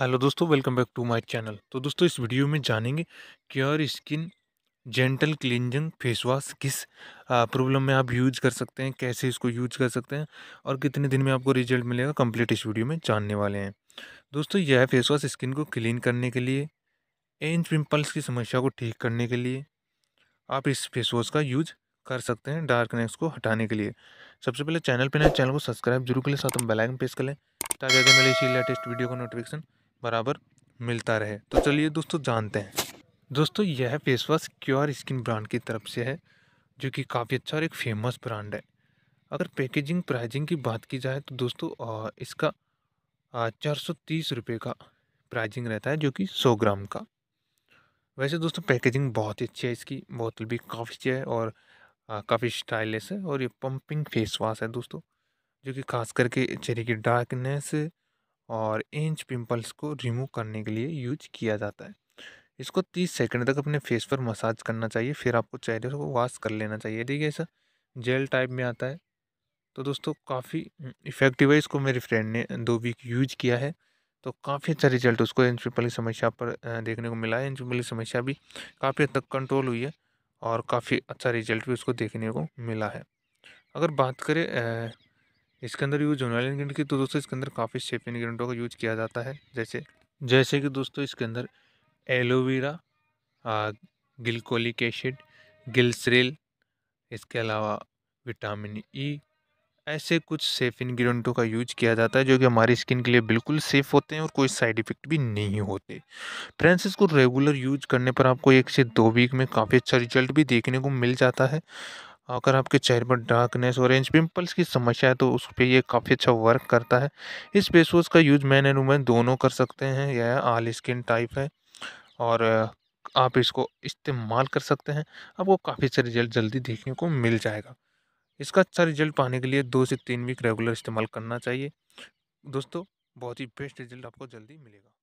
hello दोस्तों welcome back to my channel तो दोस्तों इस वीडियो में जानेंगे cure skin gentle cleansing face wash किस प्रॉब्लम में आप यूज कर सकते हैं कैसे इसको यूज कर सकते हैं और कितने दिन में आपको रिजल्ट मिलेगा कंप्लीट इस वीडियो में जानने वाले हैं दोस्तों यह फेस वॉश स्किन को क्लीन करने के लिए एंज पिम्पल्स की समस्या को ठीक करने के लिए आप इस फेस वॉश का यूज कर सकते हैं डार्क नेक्स को हटाने के लिए सबसे पहले चैनल पर नए चैनल को सब्सक्राइब जरूर करें साथ में बेलाइकन प्रेस कर लें ताकि अगर मेरे इसी लेटेस्ट वीडियो का नोटिफिकेशन बराबर मिलता रहे तो चलिए दोस्तों जानते हैं दोस्तों यह face wash cure skin brand की तरफ से है जो कि काफ़ी अच्छा और एक फेमस ब्रांड है अगर पैकेजिंग प्राइजिंग की बात की जाए तो दोस्तों आ, इसका चार सौ तीस रुपये का प्राइजिंग रहता है जो कि सौ ग्राम का वैसे दोस्तों पैकेजिंग बहुत ही अच्छी है इसकी बोतल भी काफ़ी अच्छी है और काफ़ी स्टाइलिश है और ये पंपिंग फेस वॉश है दोस्तों जो कि खास करके चेहरे की डार्कनेस और इंच पिंपल्स को रिमूव करने के लिए यूज किया जाता है इसको तीस सेकंड तक अपने फेस पर मसाज करना चाहिए फिर आपको चेहरे को वॉश कर लेना चाहिए ठीक है सर जेल टाइप में आता है तो दोस्तों काफ़ी इफ़ेक्टिव है इसको मेरे फ्रेंड ने दो वीक यूज किया है तो काफ़ी अच्छा रिजल्ट उसको इंच पिंपल की समस्या पर देखने को मिला है इंच पिंपल की समस्या भी काफ़ी हद तक कंट्रोल हुई है और काफ़ी अच्छा रिजल्ट भी उसको देखने को मिला है अगर बात करें इसके अंदर यूज होने वाले इंग्रीडियंट की तो दोस्तों इसके अंदर काफ़ी सेफ इंग्रीडियंटों का यूज किया जाता है जैसे जैसे कि दोस्तों इसके अंदर एलोवेरा गिलकोलिक एसिड गिल्सरेल इसके अलावा विटामिन ई e, ऐसे कुछ सेफ इन्ग्रीडियंटों का यूज किया जाता है जो कि हमारी स्किन के लिए बिल्कुल सेफ होते हैं और कोई साइड इफेक्ट भी नहीं होते फ्रेंड्स इसको रेगुलर यूज करने पर आपको एक से दो वीक में काफ़ी अच्छा रिजल्ट भी देखने को मिल जाता है अगर आपके चेहरे पर डार्कनेस एंज पिम्पल्स की समस्या है तो उस पर यह काफ़ी अच्छा वर्क करता है इस फेस वॉश का यूज मैन एंड वुमेन दोनों कर सकते हैं यह आल स्किन टाइप है और आप इसको इस्तेमाल कर सकते हैं आपको काफ़ी अच्छा रिजल्ट जल्दी देखने को मिल जाएगा इसका अच्छा रिजल्ट पाने के लिए दो से तीन वीक रेगुलर इस्तेमाल करना चाहिए दोस्तों बहुत ही बेस्ट रिजल्ट आपको जल्दी मिलेगा